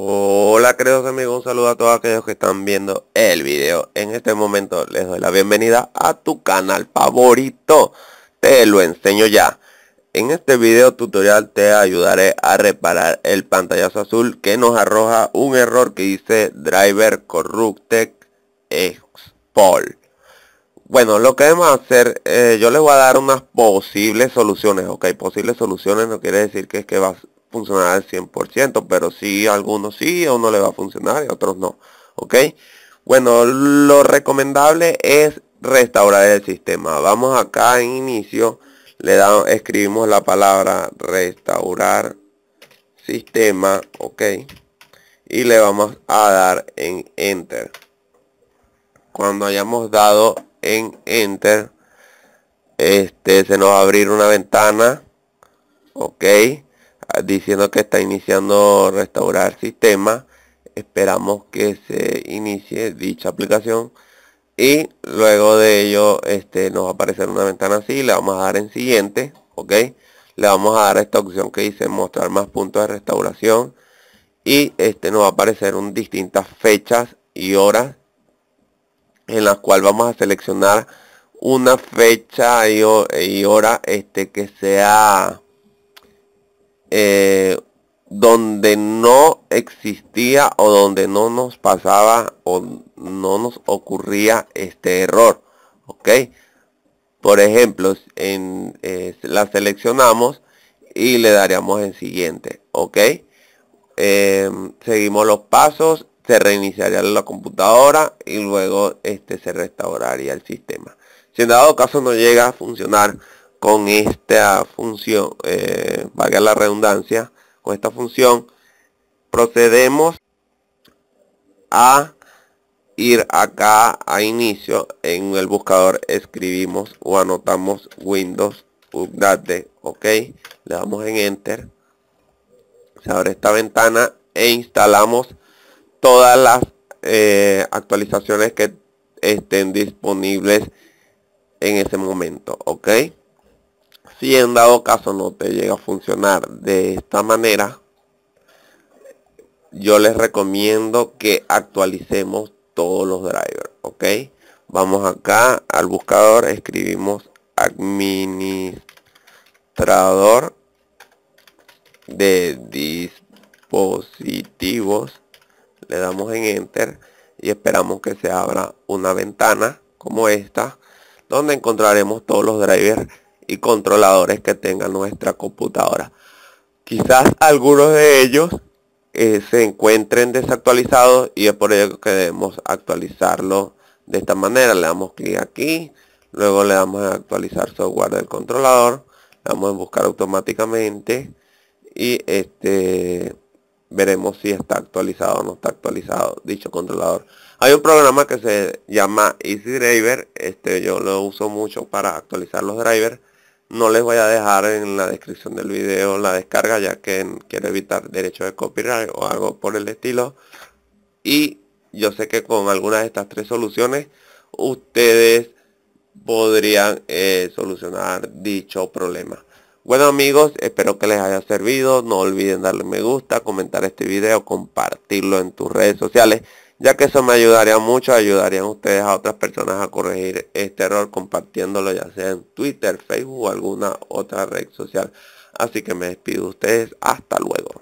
Hola queridos amigos, un saludo a todos aquellos que están viendo el video. En este momento les doy la bienvenida a tu canal favorito. Te lo enseño ya. En este video tutorial te ayudaré a reparar el pantallazo azul que nos arroja un error que dice Driver Corrupted expol Bueno, lo que vamos a hacer, eh, yo les voy a dar unas posibles soluciones, ok, posibles soluciones no quiere decir que es que vas, funcionar al 100%, pero si algunos sí, a uno le va a funcionar y otros no. ¿Ok? Bueno, lo recomendable es restaurar el sistema. Vamos acá en inicio, le damos, escribimos la palabra restaurar sistema, ok, y le vamos a dar en enter. Cuando hayamos dado en enter, este se nos va a abrir una ventana, ok, diciendo que está iniciando restaurar sistema. Esperamos que se inicie dicha aplicación y luego de ello este, nos va a aparecer una ventana así, le vamos a dar en siguiente, ok, le vamos a dar esta opción que dice mostrar más puntos de restauración y este nos va a aparecer un distintas fechas y horas en las cual vamos a seleccionar una fecha y, y hora este, que sea eh, donde no existía o donde no nos pasaba o no nos ocurría este error. ¿Ok? Por ejemplo, en, eh, la seleccionamos y le daríamos en siguiente. ¿Ok? Em, seguimos los pasos, se reiniciaría la computadora y luego este, se restauraría el sistema. Si en dado caso no llega a funcionar con esta función, eh, valga la redundancia, con esta función, procedemos a ir acá a inicio, en el buscador escribimos o anotamos Windows Update, ok, le damos en Enter, se abre esta ventana e instalamos todas las eh, actualizaciones que estén disponibles en ese momento, ok si en dado caso no te llega a funcionar de esta manera, yo les recomiendo que actualicemos todos los drivers, ¿ok? Vamos acá al buscador, escribimos administrador de dispositivos, le damos en enter y esperamos que se abra una ventana como esta, donde encontraremos todos los drivers y controladores que tenga nuestra computadora. Quizás algunos de ellos eh, se encuentren desactualizados y es por ello que debemos actualizarlo de esta manera. Le damos clic aquí, luego le damos a actualizar software del controlador, le damos a buscar automáticamente y este veremos si está actualizado o no está actualizado dicho controlador. Hay un programa que se llama Easy Driver, este yo lo uso mucho para actualizar los drivers no les voy a dejar en la descripción del video la descarga ya que quiero evitar derechos de copyright o algo por el estilo. Y yo sé que con algunas de estas tres soluciones ustedes podrían eh, solucionar dicho problema. Bueno amigos, espero que les haya servido. No olviden darle me gusta, comentar este video, compartirlo en tus redes sociales ya que eso me ayudaría mucho, ayudarían ustedes a otras personas a corregir este error compartiéndolo ya sea en Twitter, Facebook o alguna otra red social. Así que me despido de ustedes, hasta luego.